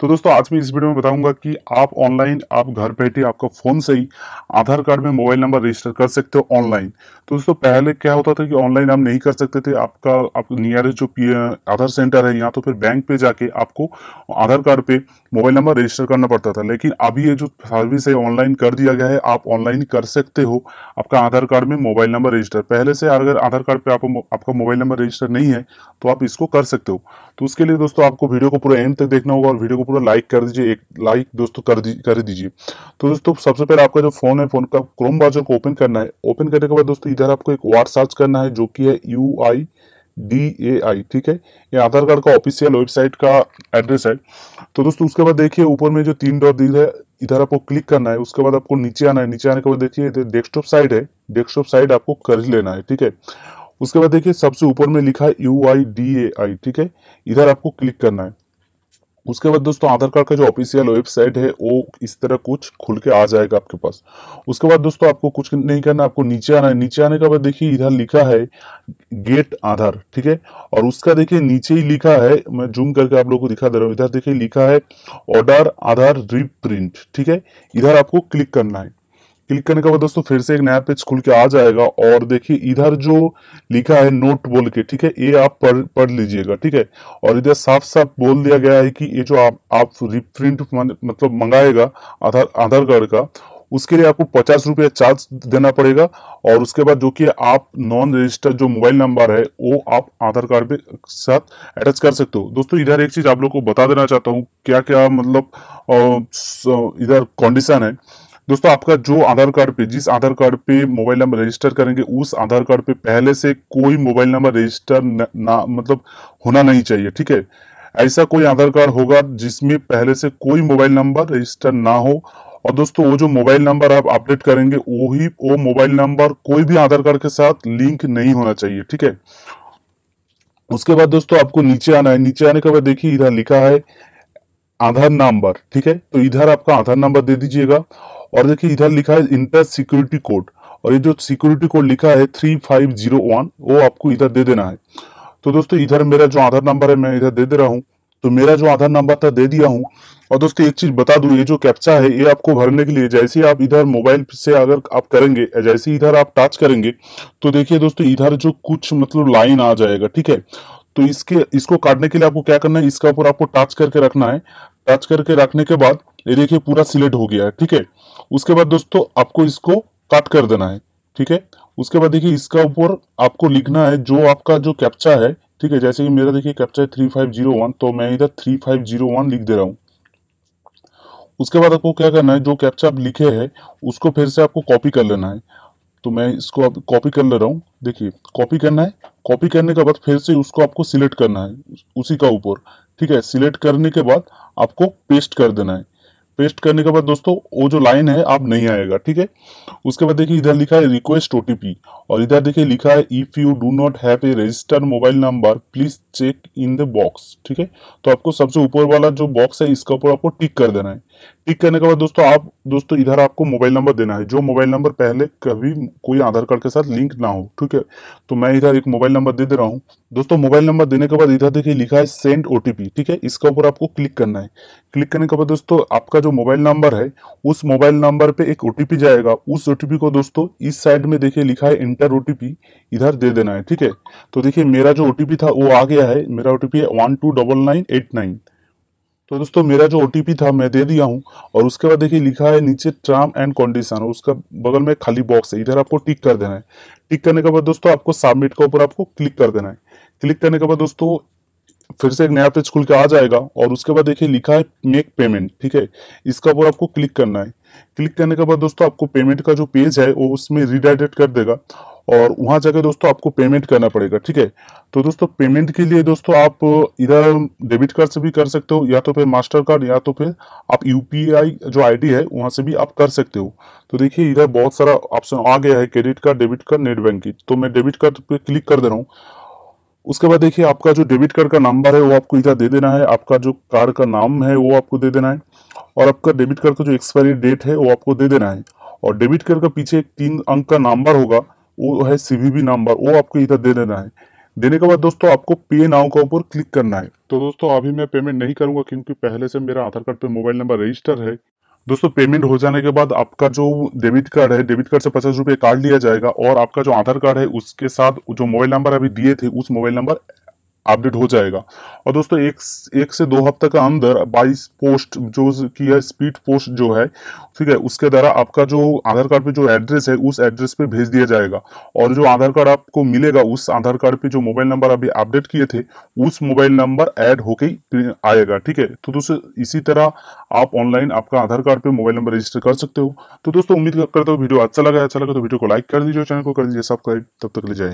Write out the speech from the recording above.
तो दोस्तों आज मैं इस वीडियो में बताऊंगा कि आप ऑनलाइन आप घर बैठे आपका फ़ोन से ही आधार कार्ड में मोबाइल नंबर रजिस्टर कर सकते हो ऑनलाइन तो दोस्तों पहले क्या होता था कि ऑनलाइन आप नहीं कर सकते थे आपका आप नियरेस्ट जो आधार सेंटर है या तो फिर बैंक पे जाके आपको आधार कार्ड पे मोबाइल नंबर रजिस्टर करना पड़ता था लेकिन अभी ये जो सर्विस है ऑनलाइन कर दिया गया है आप ऑनलाइन कर सकते हो आपका आधार कार्ड में मोबाइल नंबर रजिस्टर पहले से अगर आधार कार्ड पे आप, आपका मोबाइल नंबर रजिस्टर नहीं है तो आप इसको कर सकते हो तो उसके लिए दोस्तों आपको वीडियो को पूरा एंड तक देखना होगा और वीडियो को पूरा लाइक कर दीजिए एक लाइक दोस्तों कर दी कर दीजिए तो दोस्तों सबसे पहले आपका जो फोन है फोन का क्रोम ब्राउजर को ओपन करना है ओपन करने के बाद दोस्तों इधर आपको एक वार्ड सर्च करना है जो कि है यू आई डी ए आई ठीक है ये आधार कार्ड का ऑफिशियल वेबसाइट का एड्रेस है तो दोस्तों उसके बाद देखिए ऊपर में जो तीन डॉट दिख रहा है इधर आपको क्लिक करना है उसके बाद आपको नीचे आना है नीचे आने के बाद देखिए इधर डेस्कटॉप साइड है डेस्कटॉप साइड आपको कर लेना है ठीक है उसके बाद देखिए सबसे ऊपर में लिखा है यू आई डी ए आई ठीक है इधर आपको क्लिक करना है उसके बाद दोस्तों आधार कार्ड का जो ऑफिशियल वेबसाइट है वो इस तरह कुछ खुल के आ जाएगा आपके पास उसके बाद दोस्तों आपको कुछ नहीं करना आपको नीचे आना है नीचे आने के बाद देखिए इधर लिखा है गेट आधार ठीक है और उसका देखिए नीचे ही लिखा है मैं जूम करके आप लोगों को दिखा दे रहा हूँ इधर देखिए लिखा है ऑर्डर आधार रिप्रिंट ठीक है इधर आपको क्लिक करना है क्लिक करने के बाद दोस्तों फिर से एक नया पेज खुल के आ जाएगा और देखिए इधर जो लिखा है नोट बोल के ठीक है ये आप पढ़ पढ़ लीजिएगा ठीक है और इधर साफ साफ बोल दिया गया है कि ये जो आप आप रिप्रिंट मतलब मंगाएगा आधार आधार कार्ड का उसके लिए आपको पचास रुपया चार्ज देना पड़ेगा और उसके बाद जो कि आप नॉन रजिस्टर्ड जो मोबाइल नंबर है वो आप आधार कार्ड पे साथ अटैच कर सकते हो दोस्तों इधर एक चीज आप लोग को बता देना चाहता हूँ क्या क्या मतलब इधर कंडीशन है दोस्तों आपका जो आधार कार्ड पे जिस आधार कार्ड पे मोबाइल नंबर रजिस्टर करेंगे उस आधार कार्ड पे पहले से कोई मोबाइल नंबर रजिस्टर ना मतलब होना नहीं चाहिए ठीक है ऐसा कोई आधार कार्ड होगा जिसमें पहले से कोई मोबाइल नंबर रजिस्टर ना हो और दोस्तों वो जो मोबाइल नंबर आप अपडेट करेंगे वो ही वो मोबाइल नंबर कोई भी आधार कार्ड के साथ लिंक नहीं होना चाहिए ठीक है उसके बाद दोस्तों आपको नीचे आना है नीचे आने के बाद देखिए इधर लिखा है आधार नंबर ठीक है तो इधर आपका आधार नंबर दे दीजिएगा और देखिए इधर लिखा है इंटर सिक्योरिटी कोड और ये जो सिक्योरिटी कोड लिखा है थ्री फाइव जीरो वन वो आपको इधर दे देना है तो दोस्तों इधर मेरा जो आधार नंबर है मैं इधर दे दे रहा हूँ तो मेरा जो आधार नंबर था दे दिया हूँ और दोस्तों एक चीज बता दू ये जो कैप्चा है ये आपको भरने के लिए जैसे आप इधर मोबाइल से अगर आप करेंगे जैसे इधर आप टच करेंगे तो देखिए दोस्तों इधर जो कुछ मतलब लाइन आ जाएगा ठीक है तो इसके इसको काटने के लिए आपको क्या करना है इसका ऊपर आपको टच करके रखना है टच करके रखने के बाद ये देखिए पूरा सिलेक्ट हो गया है ठीक है उसके बाद दोस्तों आपको इसको कट कर देना है ठीक है उसके बाद देखिए इसका ऊपर आपको लिखना है जो आपका जो कैप्चा है ठीक है जैसे कि मेरा देखिए कैप्चा है थ्री फाइव जीरो वन तो मैं इधर थ्री फाइव जीरो वन लिख दे रहा हूँ उसके बाद आपको क्या करना है जो कैप्चा आप लिखे है उसको फिर से आपको कॉपी कर लेना है तो मैं इसको अब कॉपी कर ले रहा हूँ देखिए कॉपी करना है कॉपी करने के बाद फिर से उसको आपको सिलेक्ट करना है उसी का ऊपर ठीक है सिलेक्ट करने के बाद आपको पेस्ट कर देना है पेस्ट करने के बाद दोस्तों वो जो लाइन है आप नहीं आएगा ठीक है उसके बाद देखिए इधर लिखा है रिक्वेस्ट ओटीपी और इधर देखिए लिखा है if you do not have a registered mobile number please check in the box ठीक है तो आपको सबसे ऊपर वाला जो बॉक्स है इसके ऊपर आपको टिक कर देना है टिक करने के बाद दोस्तों आप दोस्तों इधर आपको मोबाइल नंबर देना है जो मोबाइल नंबर पहले कभी कोई आधार कार्ड के साथ लिंक ना हो ठीक है तो मैं इधर एक मोबाइल नंबर दे दे रहा हूँ दोस्तों मोबाइल नंबर देने के बाद इधर देखिए लिखा है सेंड ओ ठीक है इसके ऊपर आपको क्लिक करना है क्लिक करने के बाद दोस्तों आपका जो मोबाइल नंबर है उस मोबाइल नंबर पर एक ओ जाएगा उस ओ को दोस्तों इस साइड में देखिए लिखा है इंटर ओ इधर दे देना है ठीक है तो देखिए मेरा जो ओ था वो आ गया क्या है मेरा ओ है one two double nine eight nine तो दोस्तों मेरा जो ओ था मैं दे दिया हूँ और उसके बाद देखिए लिखा है नीचे टर्म एंड कंडीशन उसका बगल में खाली बॉक्स है इधर आपको टिक कर देना है टिक करने के बाद दोस्तों आपको सबमिट के ऊपर आपको क्लिक कर देना है क्लिक करने के बाद दोस्तों फिर से एक नया पेज खुल के आ जाएगा और उसके बाद देखिए लिखा है मेक पेमेंट ठीक है इसके ऊपर आपको क्लिक करना है क्लिक करने के बाद दोस्तों आपको पेमेंट का जो पेज है वो उसमें रिडायरेक्ट कर देगा और वहां जाकर दोस्तों आपको पेमेंट करना पड़ेगा ठीक है तो दोस्तों पेमेंट के लिए दोस्तों आप इधर डेबिट कार्ड से भी कर सकते हो या तो फिर मास्टर कार्ड या तो फिर आप यूपीआई जो आईडी है वहां से भी आप कर सकते हो तो देखिए इधर बहुत सारा ऑप्शन आ गया है credit card debit card net banking तो मैं डेबिट कार्ड पर क्लिक कर दे रहा हूँ उसके बाद देखिए आपका जो डेबिट कार्ड का नंबर है वो आपको इधर दे देना है आपका जो कार्ड का नाम है वो आपको दे देना है और आपका डेबिट कार्ड का जो एक्सपायरी डेट है वो आपको दे देना है और डेबिट कार्ड का पीछे एक तीन अंक का नंबर होगा वो है सीवीबी नंबर वो आपको इधर दे देना है देने के बाद दोस्तों आपको पे नाउ के ऊपर क्लिक करना है तो दोस्तों अभी मैं पेमेंट नहीं करूंगा क्योंकि पहले से मेरा आधार कार्ड पे मोबाइल नंबर रजिस्टर है दोस्तों पेमेंट हो जाने के बाद आपका जो डेबिट कार्ड है डेबिट कार्ड से पचास रुपये कार्ड लिया जाएगा और आपका जो आधार कार्ड है उसके साथ जो मोबाइल नंबर अभी दिए थे उस मोबाइल नंबर अपडेट हो जाएगा और दोस्तों एक एक से दो हफ्ते का अंदर 22 पोस्ट जो की है स्पीड पोस्ट जो है ठीक है उसके द्वारा आपका जो आधार कार्ड पे जो एड्रेस है उस एड्रेस पे भेज दिया जाएगा और जो आधार कार्ड आपको मिलेगा उस आधार कार्ड पे जो मोबाइल नंबर अभी अपडेट किए थे उस मोबाइल नंबर ऐड होके आएगा ठीक है तो दोस्तों इसी तरह आप ऑनलाइन आपका आधार कार्ड पे मोबाइल नंबर रजिस्टर कर सकते हो तो दोस्तों उम्मीद करता हूँ वीडियो अच्छा लगा अच्छा लगा तो वीडियो को लाइक कर दीजिए चैनल को कर दीजिए सब्सक्राइब तब तक ले जाए